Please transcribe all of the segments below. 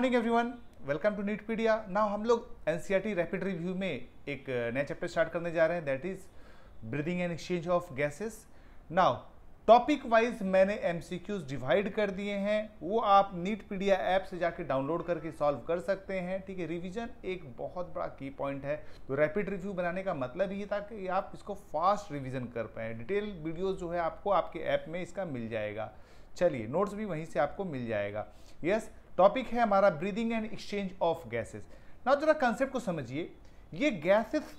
Morning everyone welcome to NEET pedia now हम लोग NCERT rapid review में एक uh, नया चैप्टर स्टार्ट करने जा रहे हैं that is breathing and exchange of gases now topic wise मैंने एमसीक्यूज डिवाइड कर दिए हैं वो आप नीट पीडिया ऐप से जाके डाउनलोड करके सॉल्व कर सकते हैं ठीक है रिविजन एक बहुत बड़ा की पॉइंट है तो रैपिड रिव्यू बनाने का मतलब ये था कि आप इसको फास्ट रिविजन कर पाए डिटेल वीडियोज जो है आपको आपके ऐप में इसका मिल जाएगा चलिए नोट्स भी वहीं से आपको मिल जाएगा यस yes, टॉपिक है हमारा breathing and exchange of gases ना जरा कंसेप्ट को समझिए ये गैसेस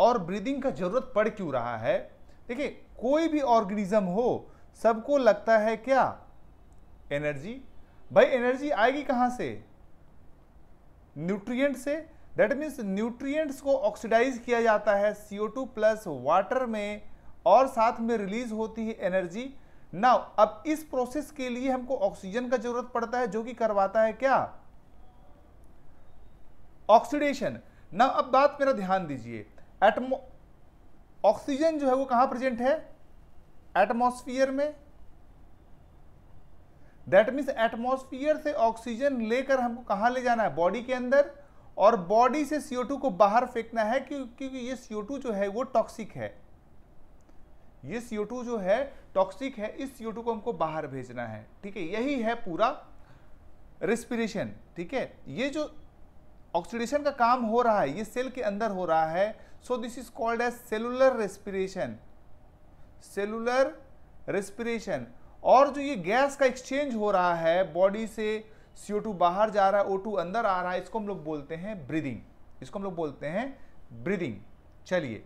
और ब्रीदिंग का ज़रूरत पड़ क्यों रहा है देखिए कोई भी ऑर्गेनिज्म हो सबको लगता है क्या एनर्जी भाई एनर्जी आएगी कहां से न्यूट्रिएंट से दैट मीन्स न्यूट्रिएंट्स को ऑक्सीडाइज किया जाता है CO2 प्लस वाटर में और साथ में रिलीज होती है एनर्जी नाउ अब इस प्रोसेस के लिए हमको ऑक्सीजन का जरूरत पड़ता है जो कि करवाता है क्या ऑक्सीडेशन ना अब बात मेरा ध्यान दीजिए एटमो ऑक्सीजन जो है वो कहां प्रेजेंट है एटमोस्फियर में दैट मीन्स एटमोस्फियर से ऑक्सीजन लेकर हमको कहां ले जाना है बॉडी के अंदर और बॉडी से CO2 को बाहर फेंकना है क्योंकि ये CO2 जो है वो टॉक्सिक है ये CO2 जो है टॉक्सिक है इस CO2 को हमको बाहर भेजना है ठीक है यही है पूरा रेस्पिरेशन ठीक है ये जो ऑक्सीडेशन का काम हो रहा है ये सेल के अंदर हो रहा है so this is called as cellular respiration cellular respiration और जो ये गैस का एक्सचेंज हो रहा है बॉडी से CO2 बाहर जा रहा है O2 अंदर आ रहा है इसको हम लोग बोलते हैं ब्रीदिंग इसको हम लोग बोलते हैं ब्रीदिंग चलिए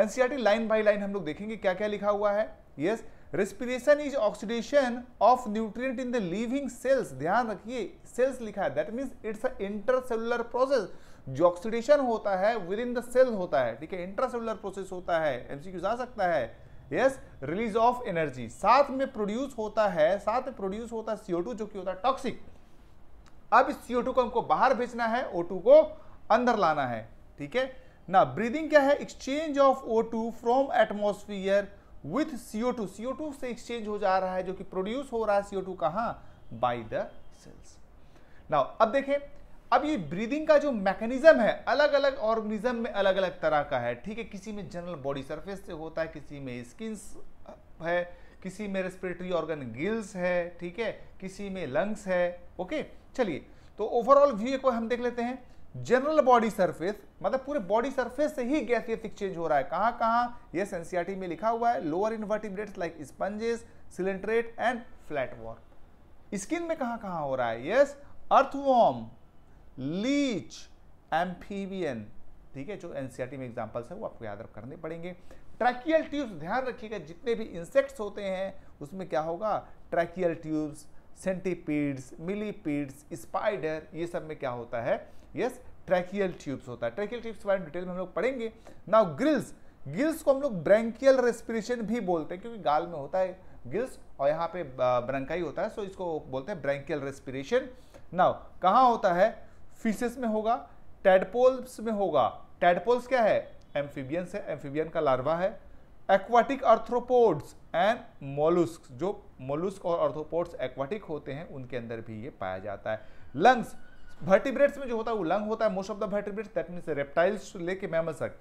एनसीईआरटी लाइन बाय लाइन हम लोग देखेंगे क्या क्या लिखा हुआ है yes respiration is oxidation of nutrient in the living cells ध्यान रखिए सेल्स लिखा है that means it's a intercellular process जो ऑक्सीडेशन होता है विद इन द सेल होता है ठीक है इंट्रासेलुलर प्रोसेस होता है क्यू जा सकता है यस रिलीज ऑफ एनर्जी साथ में प्रोड्यूस होता है साथ में प्रोड्यूस होता है सीओ जो कि होता है टॉक्सिक अब इस सीओ को हमको बाहर भेजना है ओ को अंदर लाना है ठीक है ना ब्रीदिंग क्या है exchange of O two from atmosphere with CO two CO two से एक्सचेंज हो जा रहा है जो कि प्रोड्यूस हो रहा है सीओ टू कहा बाई द सेल्स नाउ अब देखें अब ये ब्रीदिंग का जो मैकेनिज्म है अलग अलग ऑर्गेनिज्म में अलग अलग तरह का है ठीक है किसी में जनरल बॉडी सरफेस से होता है किसी में स्किन है किसी में रेस्पिरेटरी ऑर्गन गिल्स है ठीक है किसी में लंग्स है ओके चलिए तो ओवरऑल व्यू को हम देख लेते हैं जनरल बॉडी सरफेस मतलब पूरे बॉडी सरफेस से ही गैसियस एक्सचेंज हो रहा है कहां कहां यह एनसीईआरटी में लिखा हुआ है lower invertebrates like sponges coelenterate and flatworm skin में कहां कहां हो रहा है यस अर्थवॉर्म लीच एम्फीबियन ठीक है जो एनसीआरटी में एग्जाम्पल्स है वो आपको याद करने पड़ेंगे ट्रैकियल ट्यूब्स ध्यान रखिएगा जितने भी इंसेक्ट्स होते हैं उसमें क्या होगा tracheal tubes centipedes millipedes spider ये सब में क्या होता है यस ट्रैकियल ट्यूब्स होता है ट्रैकियल ट्यूब्स के बारे में डिटेल में हम लोग पढ़ेंगे नाउ ग्रिल्स गिल्स को हम लोग ब्रैंकियल रेस्पिरेशन भी बोलते हैं क्योंकि गाल में होता है गिल्स और यहाँ पे ब्रंकाई होता है सो इसको बोलते हैं ब्रैंकियल रेस्पिरेशन नाउ कहाँ होता है फिशेस में होगा टेडपोल्स में होगा टेडपोल्स क्या है एम्फीबियंस है एम्फीबियन का लार्वा है एक्वाटिक अर्थ्रोपोड्स एंड मोलुस्क जो मोलुस्क और ऑर्थोपोर्ट्स एक्वाटिक होते हैं उनके अंदर भी ये पाया जाता है लंग्स वर्टिब्रेट्स में जो होता है वो लंग होता है most of the vertebrates that means reptiles लेके मैम सक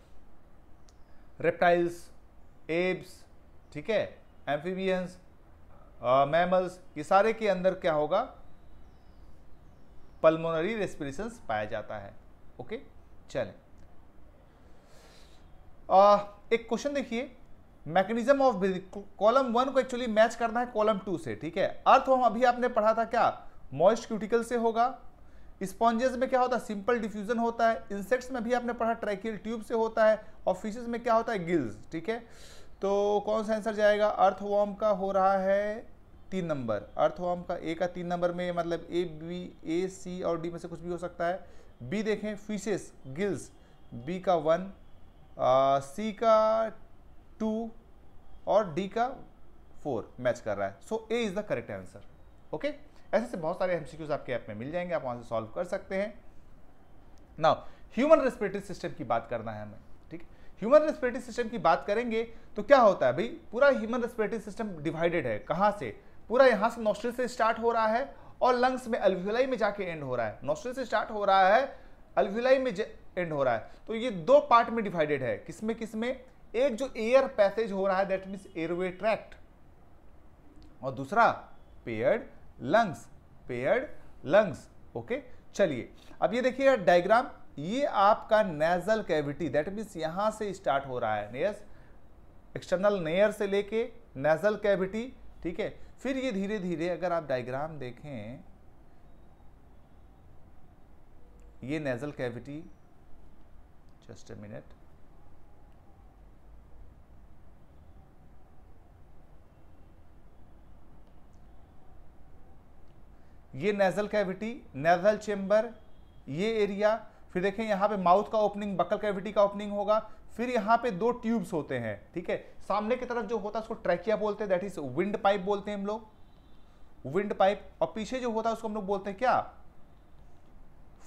रेप्टाइल्स एब्स ठीक है एम्फीबियंस मैमल्स ये सारे के अंदर क्या होगा पल्मोनरी रेस्पिरेशन पाया जाता है ओके चले आ, एक क्वेश्चन देखिए mechanism of breathing column one को एक्चुअली मैच करना है कॉलम टू से ठीक है अर्थ हम अभी आपने पढ़ा था क्या मॉइस्ट क्यूटिकल से होगा स्पॉन्जेस में क्या होता है सिंपल डिफ्यूजन होता है इंसेक्ट्स में भी आपने पढ़ा ट्रैकियल ट्यूब से होता है और फिशेज में क्या होता है गिल्स ठीक है तो कौन सा आंसर जाएगा अर्थवॉर्म का हो रहा है तीन नंबर अर्थवॉर्म का ए का तीन नंबर में मतलब ए बी ए सी और डी में से कुछ भी हो सकता है बी देखें फिशेस गिल्स बी का वन सी का टू और डी का फोर मैच कर रहा है so A is the correct answer okay ऐसे से बहुत सारे एमसीक्यूज आपके ऐप में मिल जाएंगे आप वहां से सॉल्व कर सकते हैं नाउ ह्यूमन रेस्पिरेटरी सिस्टम की बात करना है हमें ठीक ह्यूमन रेस्पिरेटरी सिस्टम की बात करेंगे तो क्या होता है भाई पूरा ह्यूमन रेस्पिरेटरी सिस्टम डिवाइडेड है कहां से पूरा यहां से नोस्ट्रिल से स्टार्ट हो रहा है और लंग्स में अल्व्यूलाई में जाके एंड हो रहा है नोस्ट्रिल से स्टार्ट हो रहा है अल्व्यूलाई में एंड हो रहा है तो ये दो पार्ट में डिवाइडेड है किसमें किसमें एक जो एयर पैसेज हो रहा है दैट मीन्स एयरवे ट्रैक्ट और दूसरा paired lungs paired lungs okay चलिए अब ये देखिए डायग्राम ये आपका नेजल कैविटी दैट मीन्स यहां से स्टार्ट हो रहा है नेस एक्सटर्नल नेयर से लेके नेजल कैविटी ठीक है फिर ये धीरे धीरे अगर आप डायग्राम देखें ये nasal cavity just a minute ये नेजल कैविटी नेजल चेम्बर ये एरिया फिर देखें यहाँ पे माउथ का ओपनिंग बकल कैविटी का ओपनिंग होगा फिर यहाँ पे दो ट्यूब्स होते हैं ठीक है सामने की तरफ जो होता है उसको ट्रैकिया बोलते हैं दैट इज विंड पाइप बोलते हैं हम लोग विंड पाइप और पीछे जो होता है उसको हम लोग बोलते हैं क्या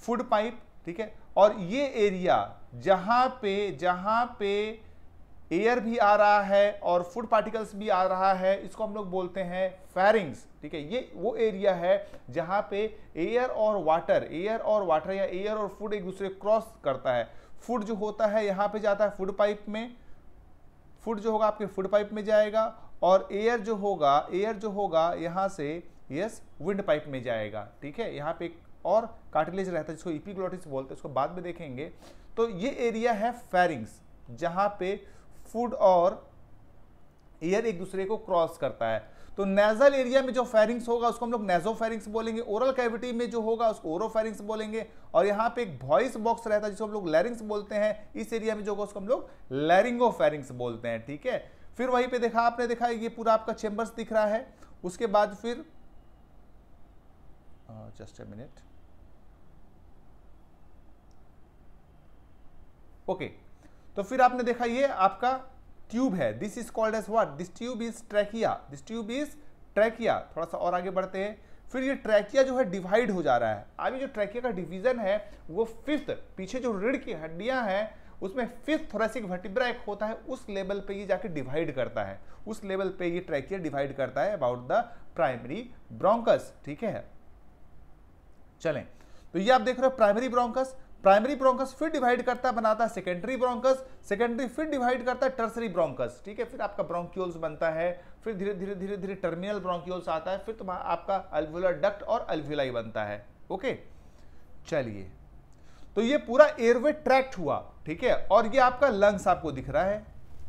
फूड पाइप ठीक है और ये एरिया जहां पे जहां पे एयर भी आ रहा है और फूड पार्टिकल्स भी आ रहा है इसको हम लोग बोलते हैं फेरिंग्स ठीक है ये वो एरिया है जहां पे एयर और वाटर एयर और वाटर या एयर और फूड एक दूसरे क्रॉस करता है फूड जो होता है यहाँ पे जाता है फूड पाइप में फूड जो होगा आपके फूड पाइप में जाएगा और एयर जो होगा एयर जो होगा यहाँ से यस विंड पाइप में जाएगा ठीक है यहाँ पे एक और कार्टिलेज रहता है जिसको इपीग्लोटिस बोलते हैं उसको बाद में देखेंगे तो ये एरिया है फैरिंग्स जहां पे फूड और एयर एक दूसरे को क्रॉस करता है तो नेजल एरिया में जो फेरिंग्स होगा उसको हम लोग नेजो फेरिंग्स बोलेंगे ओरल कैविटी में जो होगा उसको ओरो फेरिंग्स बोलेंगे और यहाँ पे एक वॉइस बॉक्स रहता है जिसको हम लोग लैरिंग्स बोलते हैं इस एरिया में जो होगा उसको हम लोग लैरिंगो फेरिंग्स बोलते हैं ठीक है फिर वहीं पे देखा आपने देखा ये पूरा आपका चेम्बर्स दिख रहा है उसके बाद फिर जस्ट ए मिनट ओके तो फिर आपने देखा ये आपका ट्यूब है this is called as what this tube is trachea this tube is trachea थोड़ा सा और आगे बढ़ते हैं फिर ये ट्रैकिया जो है डिवाइड हो जा रहा है अभी जो ट्रैकिया का डिवीजन है वो फिफ्थ पीछे जो रीढ़ की हड्डियां हैं उसमें फिफ्थ थोरेसिक वर्टिब्रा एक होता है उस लेवल पे ये जाके डिवाइड करता है उस लेवल पे ये ट्रैकिया डिवाइड करता है अबाउट द प्राइमरी ब्रोंकस ठीक है चलें तो ये आप देख रहे हो प्राइमरी ब्रोंकस प्राइमरी ब्रोंकस फिर डिवाइड करता बनाता है सेकेंडरी ब्रोंकस सेकेंडरी फिर डिवाइड करता है टर्सरी ब्रोंकस ठीक है फिर आपका ब्रोंक्यूल्स बनता है फिर धीरे धीरे धीरे धीरे टर्मिनल ब्रोंक्यूल्स आता है फिर तो आपका अल्वुलर डक्ट और अल्व्यूलाई बनता है ओके चलिए तो ये पूरा एयरवे ट्रैक्ट हुआ ठीक है और ये आपका लंग्स आपको दिख रहा है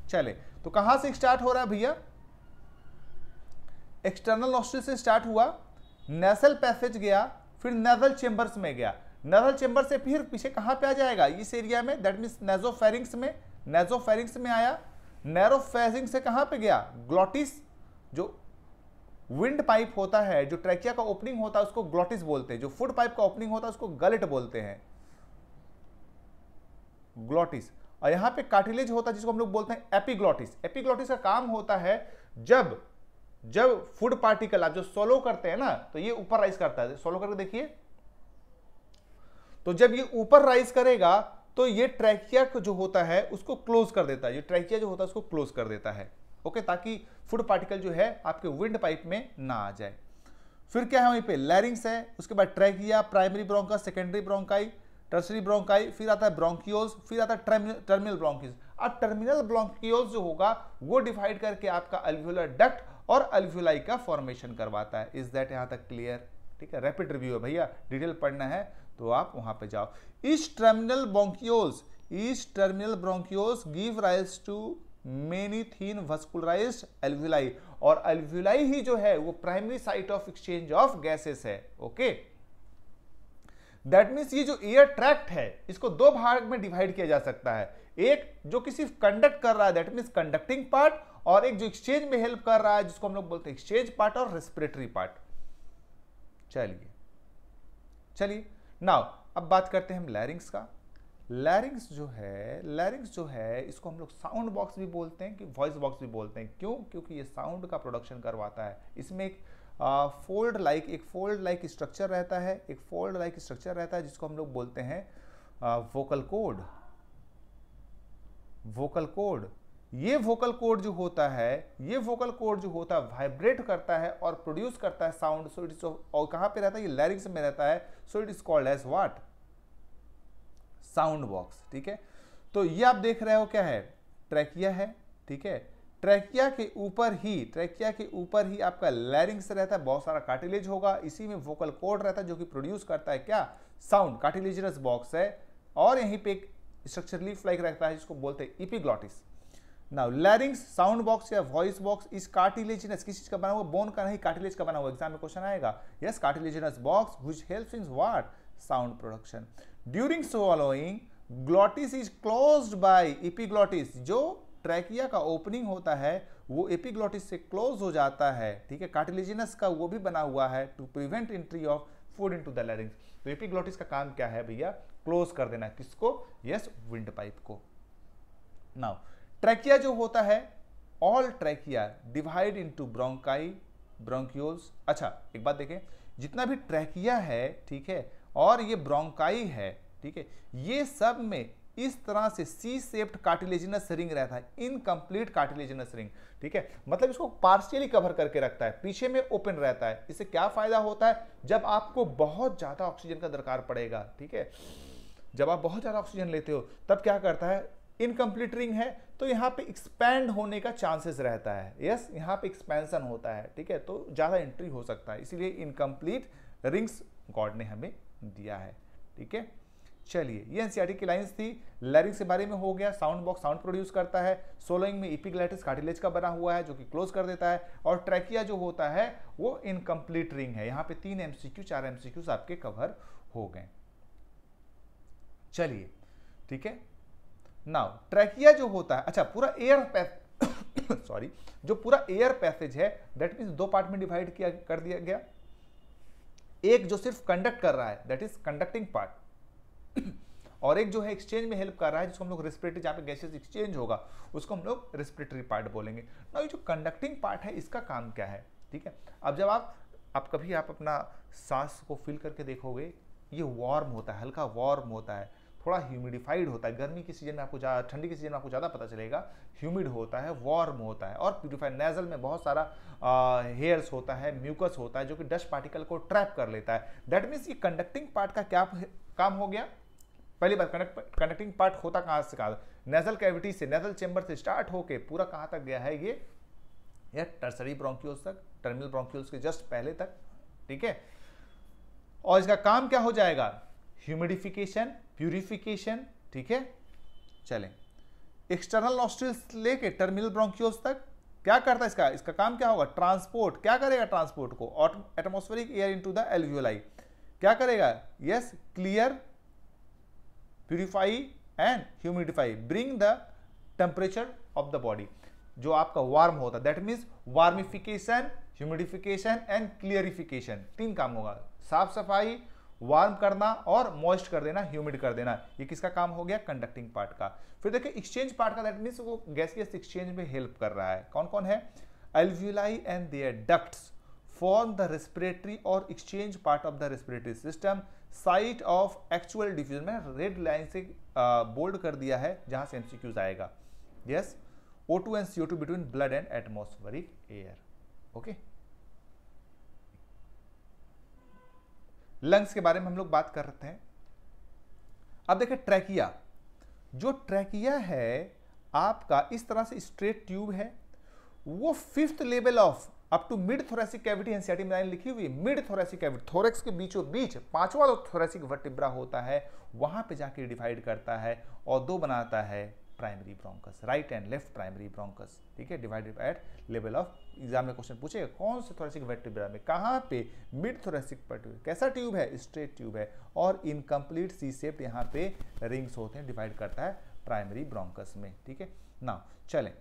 चले तो कहां से स्टार्ट हो रहा है भैया एक्सटर्नल नॉस्ट्रिल से स्टार्ट हुआ नेसल पैसेज गया फिर नेजल चेंबर्स में गया नरल चेंबर से फिर पीछे कहाँ पे आ जाएगा इस एरिया में दैट मीन्स नेजोफेरिंग्स में नेजोफेरिंग्स में आया नैरोफेरिंग से कहाँ पे गया ग्लोटिस जो विंड पाइप होता है जो ट्रैकिया का ओपनिंग होता है उसको ग्लोटिस बोलते हैं जो फूड पाइप का ओपनिंग होता है उसको गलेट बोलते हैं ग्लोटिस और यहाँ पे कार्टिलेज होता है जिसको हम लोग बोलते हैं एपिग्लॉटिस एपिग्लोटिस का काम होता है जब जब फूड पार्टिकल आप जो सोलो करते हैं ना तो ये ऊपर राइज करता है सोलो करके देखिए तो जब ये ऊपर राइज करेगा तो ये ट्रैकिया जो होता है उसको क्लोज कर देता है ये ट्रैकिया जो होता है उसको क्लोज कर देता है ओके ताकि फूड पार्टिकल जो है आपके विंड पाइप में ना आ जाए फिर क्या है वहीं पे लैरिंग्स है उसके बाद trachea primary bronchi secondary bronchi tertiary bronchi फिर आता है ब्रोंकियोज फिर आता है टर्मिनल ब्रोंकिस अब टर्मिनल ब्रोंकियोज जो होगा वो डिवाइड करके आपका अल्व्यूलर डक्ट और अल्व्यूलाई का फॉर्मेशन करवाता है इज दैट यहां तक क्लियर ठीक है रैपिड रिव्यू है भैया डिटेल पढ़ना है तो आप वहां पे जाओ इस टर्मिनल ब्रोंकियोस इस terminal bronchioles give rise to many thin vascularise alveoli और एल्व्यूलाई ही जो है वो primary site of exchange of gases है ओके दैट मीन्स ये जो एयर ट्रैक्ट है इसको दो भाग में डिवाइड किया जा सकता है एक जो कि सिर्फ कंडक्ट कर रहा है दैट मीन्स कंडक्टिंग पार्ट और एक जो एक्सचेंज में हेल्प कर रहा है जिसको हम लोग बोलते हैं एक्सचेंज पार्ट और रेस्पिरेटरी पार्ट चलिए चलिए नाउ अब बात करते हैं हम लैरिंग्स का लैरिंग्स जो है लैरिंग्स जो है इसको हम लोग साउंड बॉक्स भी बोलते हैं कि वॉइस बॉक्स भी बोलते हैं क्यों क्योंकि ये साउंड का प्रोडक्शन करवाता है इसमें एक फोल्ड लाइक एक फोल्ड लाइक स्ट्रक्चर रहता है एक फोल्ड लाइक स्ट्रक्चर रहता है जिसको हम लोग बोलते हैं वोकल कोड वोकल कोड ये वोकल कोड जो होता है ये वोकल कोड जो होता है वाइब्रेट करता है और प्रोड्यूस करता है साउंड सो इट इज और कहां पे रहता है ये लैरिंग्स में रहता है so it is called as what sound box ठीक है तो ये आप देख रहे हो क्या है ट्रैकिया है ठीक है ट्रैकिया के ऊपर ही ट्रैकिया के ऊपर ही आपका लैरिंग्स रहता है बहुत सारा कार्टिलेज होगा इसी में वोकल कोड रहता है जो कि प्रोड्यूस करता है क्या साउंड कार्टिलेजरस बॉक्स है और यहीं पे एक लीफ लाइक रहता है जिसको बोलते हैं epiglottis now larynx sound box या वॉइस बॉक्स इस कार्टिलेजिनस किस चीज का बना हुआ बोन का नहीं कार्टिलेज का बना हुआ एग्जाम में क्वेश्चन आएगा yes cartilaginous box which helps in what sound production during swallowing glottis is close by epiglottis जो ट्रैकिया का ओपनिंग होता है वो एपिग्लॉटिस से क्लोज हो जाता है ठीक है कार्टिलेजिनस का वो भी बना हुआ है to prevent entry of food into the larynx तो एपिग्लॉटिस का काम क्या है भैया क्लोज कर देना किसको यस विंड पाइप को नाउ ट्रैकिया जो होता है all trachea divide into bronchi bronchioles अच्छा एक बात देखें जितना भी ट्रैकिया है ठीक है और ये ब्रोंकाई है ठीक है ये सब में इस तरह से सी सेप्ड कार्टिलेजिनस रिंग रहता है इनकम्प्लीट कार्टिलेजिनस रिंग ठीक है मतलब इसको पार्शियली कवर करके रखता है पीछे में ओपन रहता है इससे क्या फायदा होता है जब आपको बहुत ज़्यादा ऑक्सीजन का दरकार पड़ेगा ठीक है जब आप बहुत ज़्यादा ऑक्सीजन लेते हो तब क्या करता है इनकम्प्लीट रिंग है तो यहाँ पे एक्सपैंड होने का चांसेस रहता है यस यहाँ पे एक्सपेंशन होता है ठीक है तो ज़्यादा एंट्री हो सकता है इसीलिए इनकम्प्लीट रिंग्स गॉड ने हमें दिया है ठीक है चलिए ये एनसीईआरटी e की लाइंस थी लैरिंग्स के बारे में हो गया साउंड बॉक्स साउंड प्रोड्यूस करता है सोलोइंग में इपिगलाइटिस कार्टिलेज का बना हुआ है जो कि क्लोज कर देता है और ट्रैकिया जो होता है वो इनकम्प्लीट रिंग है यहाँ पे तीन एमसीक्यू चार एमसीक्यूज आपके कवर हो गए चलिए ठीक है नाउ ट्रैकिया जो होता है अच्छा पूरा एयर सॉरी जो पूरा एयर पैसेज है दैट मीन दो पार्ट में डिवाइड किया कर दिया गया एक जो सिर्फ कंडक्ट कर रहा है दैट इज कंडक्टिंग पार्ट और एक जो है एक्सचेंज में हेल्प कर रहा है जिसको हम लोग रेस्पिरेटरी जहां पे गैसेस एक्सचेंज होगा उसको हम लोग रेस्पिरेटरी पार्ट बोलेंगे ना ये जो कंडक्टिंग पार्ट है इसका काम क्या है ठीक है अब जब आप आप कभी आप अपना सांस को फील करके देखोगे ये वार्म होता है हल्का वार्म होता है थोड़ा ह्यूमिडिफाइड होता है गर्मी के सीजन में आपको ज़्यादा ठंडी के सीजन में आपको ज़्यादा पता चलेगा ह्यूमिड होता है वार्म होता है और प्यूरिफाइड नेजल में बहुत सारा हेयर्स होता है म्यूकस होता है जो कि डस्ट पार्टिकल को ट्रैप कर लेता है दैट मीन्स ये कंडक्टिंग पार्ट का क्या काम हो गया पहली बात कंडक्ट कंडक्टिंग पार्ट होता कहाँ से कहा नेजल कैविटी से नेजल चेंबर से स्टार्ट होकर पूरा कहाँ तक गया है ये या टर्सरी ब्रोंक्यूल्स तक टर्मिनल ब्रोंक्यूल्स के जस्ट पहले तक ठीक है और इसका काम क्या हो जाएगा ह्यूमिडिफिकेशन प्यूरिफिकेशन ठीक है चलें एक्सटर्नल नॉस्ट्रिल्स लेके टर्मिनल ब्रोंकियोस तक क्या करता है इसका इसका काम क्या होगा ट्रांसपोर्ट क्या करेगा ट्रांसपोर्ट को atmospheric air into the alveoli क्या करेगा yes clear purify and humidify bring the temperature of the body जो आपका वार्म होता है that means warmification humidification and clearification तीन काम होगा साफ सफाई वार्म करना और मॉइस्ट कर देना ह्यूमिड कर देना ये किसका काम हो गया कंडक्टिंग पार्ट का फिर देखिए एक्सचेंज पार्ट का दैट मीन्स वो गैस के एक्सचेंज में हेल्प कर रहा है कौन कौन है alveoli and their ducts form the respiratory और exchange part of the respiratory system site of actual diffusion में रेड लाइन से बोल्ड कर दिया है जहां से एमसीक्यूज आएगा yes O two and CO two between blood and atmospheric air okay lungs के बारे में हम लोग बात कर रहे हैं अब देखें ट्रैकिया जो ट्रैकिया है आपका इस तरह से स्ट्रेट ट्यूब है वो fifth level of up to mid thoracic cavity NCERT में लिखी हुई है मिड थोरेसिक कैविटी थोरेक्स के बीचों बीच पांचवा जो थोरेसिक वर्टिब्रा होता है वहां पे जाके डिवाइड करता है और दो बनाता है primary bronchus right and left primary bronchus ठीक है divided at level of exam में क्वेश्चन पूछेगा कौन से थोरेसिक वेट्रिब्यूलर में कहाँ पे मिड थोरेसिक पर्ट्यूब कैसा ट्यूब है स्ट्रेट ट्यूब है और इनकम्प्लीट सी सेप्ट यहाँ पे रिंग्स होते हैं डिवाइड करता है प्राइमरी ब्रोंकस में ठीक है ना चलें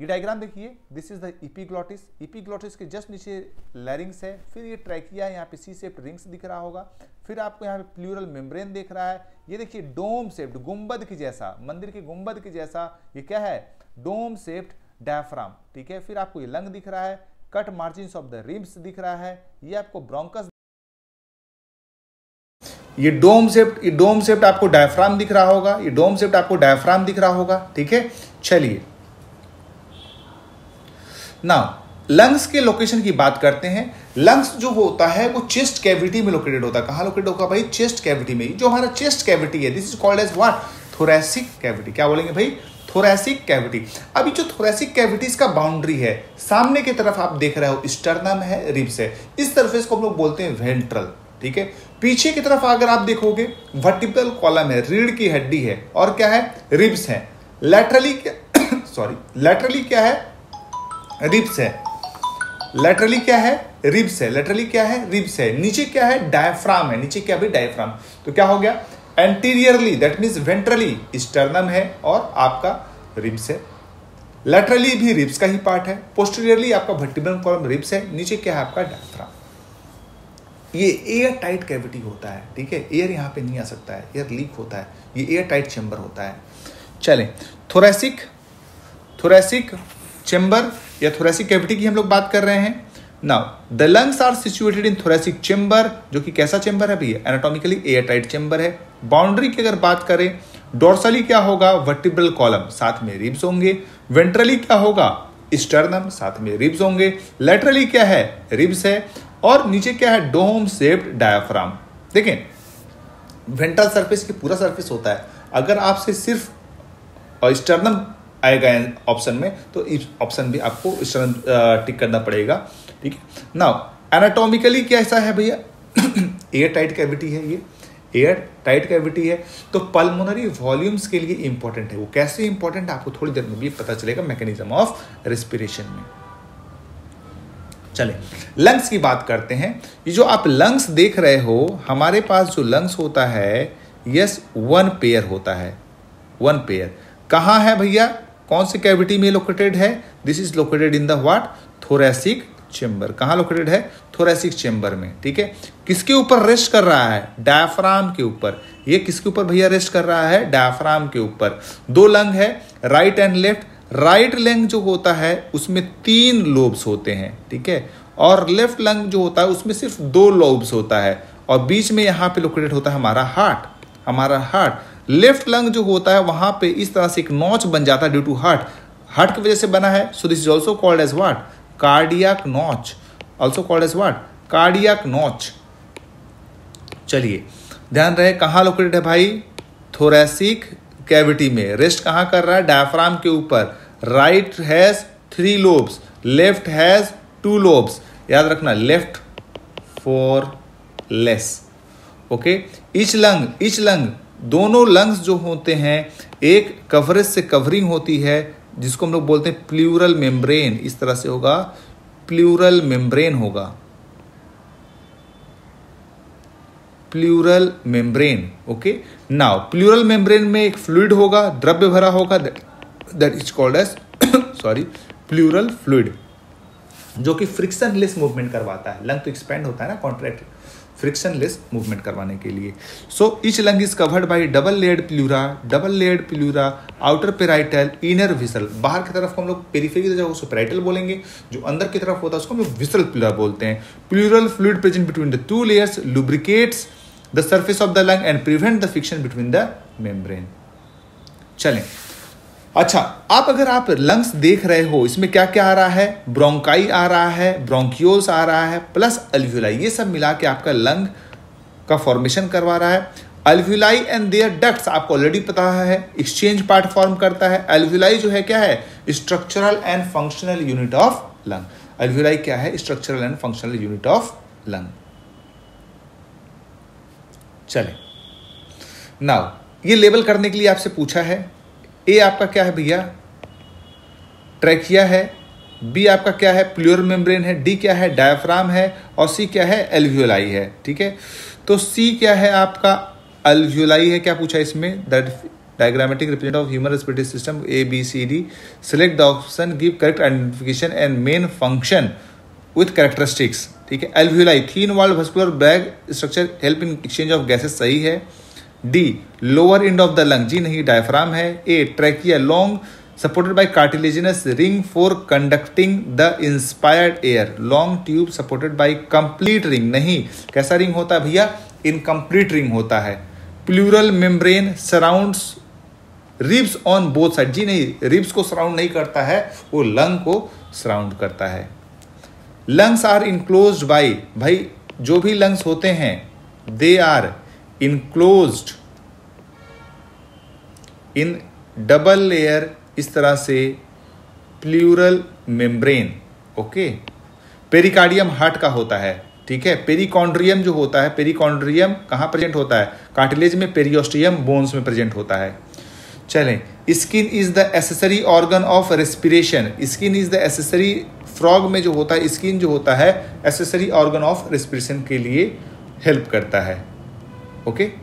ये डायग्राम देखिए this is the epiglottis epiglottis के जस्ट नीचे लैरिंग्स है फिर ये ट्रैकिया है यहाँ पे सी सेप्ट रिंग्स दिख रहा होगा फिर आपको यहाँ पे प्लूरल मेम्ब्रेन दिख रहा है ये देखिए डोम सेप्ट गुंबद की जैसा मंदिर के गुम्बद की जैसा ये क्या है डोम सेप्ट डायफ्राम ठीक है फिर आपको ये लंग दिख रहा है cut margin of the ribs दिख रहा है ये आपको ब्रोंकस ये डोम सेप्ट ये डोम सेप्ट आपको डायफ्राम दिख रहा होगा ये डोम सेप्ट आपको डायफ्राम दिख रहा होगा ठीक है चलिए नाउ लंग्स के लोकेशन की बात करते हैं लंग्स जो होता है वो चेस्ट कैविटी में लोकेटेड होता है कहाँ लोकेटेड होगा भाई चेस्ट कैविटी में जो हमारा चेस्ट कैविटी है this is called as what thoracic cavity क्या बोलेंगे भाई थोरेसिक कैविटी अभी जो थोरेसिक कैविटीज का बाउंड्री है सामने की तरफ आप देख रहे हो स्टर्नम है रिब्स है इस तरफ को हम लोग बोलते हैं वेंट्रल ठीक है पीछे की तरफ अगर आप देखोगे वर्टिकल कॉलम है रीढ़ की हड्डी है और क्या है रिब्स है लेटरली सॉरी लेटरली क्या है रिब्स है लेटरली क्या है रिब्स है लेटरली क्या है रिब्स है नीचे क्या है डायफ्राम है नीचे क्या भी डायफ्राम तो क्या हो गया anteriorly that mean ventrally sternum है और आपका रिब्स है लेटरली भी रिब्स का ही पार्ट है पोस्टीरियरली आपका भट्टीबन कॉलम रिब्स है नीचे क्या है आपका डायफ्राम ये एयर टाइट कैविटी होता है ठीक है एयर यहाँ पे नहीं आ सकता है एयर लीक होता है ये एयर टाइट चेंबर होता है चलें थोरेसिक थोरेसिक चेंबर या थोरेसिक कैविटी की हम लोग बात कर रहे हैं now the lungs are situated in thoracic chamber जो कि कैसा चेंबर है भैया एनाटॉमिकली एयरटाइट चेंबर है बाउंड्री की अगर बात करें डोर्सली क्या होगा वर्टिब्रल कॉलम साथ में रिब्स होंगे वेंट्रली क्या होगा स्टर्नम साथ में रिब्स होंगे लेटरली क्या है रिब्स है और नीचे क्या है डोम सेप्ड डायाफ्राम देखें वेंट्रल सरफेस की पूरा सरफेस होता है अगर आपसे सिर्फ स्टर्नम आएगा ऑप्शन में तो इस ऑप्शन भी आपको इस तरह टिक करना पड़ेगा ठीक है नाउ एनाटॉमिकली कैसा है भैया एयर टाइट कैविटी है ये एयर टाइट कैविटी है तो पल्मोनरी वॉल्यूम्स के लिए इंपॉर्टेंट है वो कैसे इंपॉर्टेंट है आपको थोड़ी देर में भी पता चलेगा मैकेनिज्म ऑफ रेस्पिरेशन में चले लंग्स की बात करते हैं ये जो आप लंग्स देख रहे हो हमारे पास जो लंग्स होता है यस वन पेयर होता है वन पेयर कहाँ है भैया कौन से कैविटी में लोकेटेड है this is located in the what thoracic chamber कहाँ लोकेटेड है थोरेसिक चेंबर में ठीक है किसके ऊपर रेस्ट कर रहा है डायफ्राम के ऊपर ये किसके ऊपर भैया रेस्ट कर रहा है डायफ्राम के ऊपर दो लंग है right and left right lung जो होता है उसमें तीन लोब्स होते हैं ठीक है और लेफ्ट लंग जो होता है उसमें सिर्फ दो लोब्स होता है और बीच में यहाँ पे लोकेटेड होता है हमारा हार्ट हमारा हार्ट लेफ्ट लंग जो होता है वहां पे इस तरह से एक नॉच बन जाता है ड्यू टू हार्ट हार्ट की वजह से बना है so this is also called as what cardiac notch also called as what cardiac notch चलिए ध्यान रहे कहाँ लोकेटेड है भाई थोरेसिक कैविटी में रेस्ट कहाँ कर रहा है डायफ्राम के ऊपर right has three lobes left has two lobes याद रखना left for less okay each lung each lung दोनों लंग्स जो होते हैं एक कवरेज से कवरिंग होती है जिसको हम लोग बोलते हैं प्लूरल मेम्ब्रेन इस तरह से होगा प्लूरल मेम्ब्रेन होगा pleural membrane okay now pleural membrane में एक फ्लूड होगा द्रव्य भरा होगा that is called as sorry pleural fluid जो कि फ्रिक्शनलेस मूवमेंट करवाता है लंग तो एक्सपेंड होता है ना कॉन्ट्रैक्ट फ्रिक्शनलेस मूवमेंट करवाने के लिए so each lung is covered by double layered pleura double layered pleura outer parietal inner visceral बाहर की तरफ को हम लोग पेरीफेरी की उसको पेराइटल बोलेंगे जो अंदर की तरफ होता है उसको हम लोग विसल प्लूरा बोलते हैं pleural fluid present between the two layers lubricates the surface of the lung and prevent the friction between the membrane चलें अच्छा आप अगर आप लंग्स देख रहे हो इसमें क्या क्या आ रहा है ब्रोंकाई आ रहा है ब्रोंकियोस आ रहा है प्लस अल्व्यूलाई ये सब मिला के आपका लंग का फॉर्मेशन करवा रहा है अल्व्यूलाई एंड देयर डक्ट्स आपको ऑलरेडी पता है एक्सचेंज पार्ट फॉर्म करता है अल्व्यूलाई जो है क्या है structural and functional unit of lung alveoli क्या है structural and functional unit of lung चले नाउ ये लेबल करने के लिए आपसे पूछा है ए आपका क्या है भैया ट्रैकिया है बी आपका क्या है प्ल्यूर मेम्ब्रेन है डी क्या है डायफ्राम है और सी क्या है एल्वियोलाई है ठीक है तो सी क्या है आपका अल्वियोलाई है क्या पूछा इसमें that diagrammatic represent of human respiratory system A B C D select the option give correct identification and main function with characteristics ठीक है alveoli thin walled vascular bag structure help in exchange of gases सही है D lower end of the lung जी नहीं diaphragm है A trachea long supported by cartilaginous ring for conducting the inspired air long tube supported by complete ring नहीं कैसा ring होता है भैया इनकम्प्लीट रिंग होता है pleural membrane surrounds ribs on both side जी नहीं रिब्स को सराउंड नहीं करता है वो लंग को सराउंड करता है लंग्स आर इनक्लोज बाई भाई जो भी लंग्स होते हैं they are enclosed in double layer इस तरह से pleural membrane okay pericardium heart का होता है ठीक है पेरिकॉन्ड्रियम जो होता है पेरिकॉन्ड्रियम कहां प्रेजेंट होता है कार्टिलेज में पेरियोस्टियम बोन्स में प्रेजेंट होता है चलें skin is the accessory organ of respiration skin is the accessory frog में जो होता है स्किन जो होता है एसेसरी ऑर्गन ऑफ रेस्पिरेशन के लिए हेल्प करता है Okay.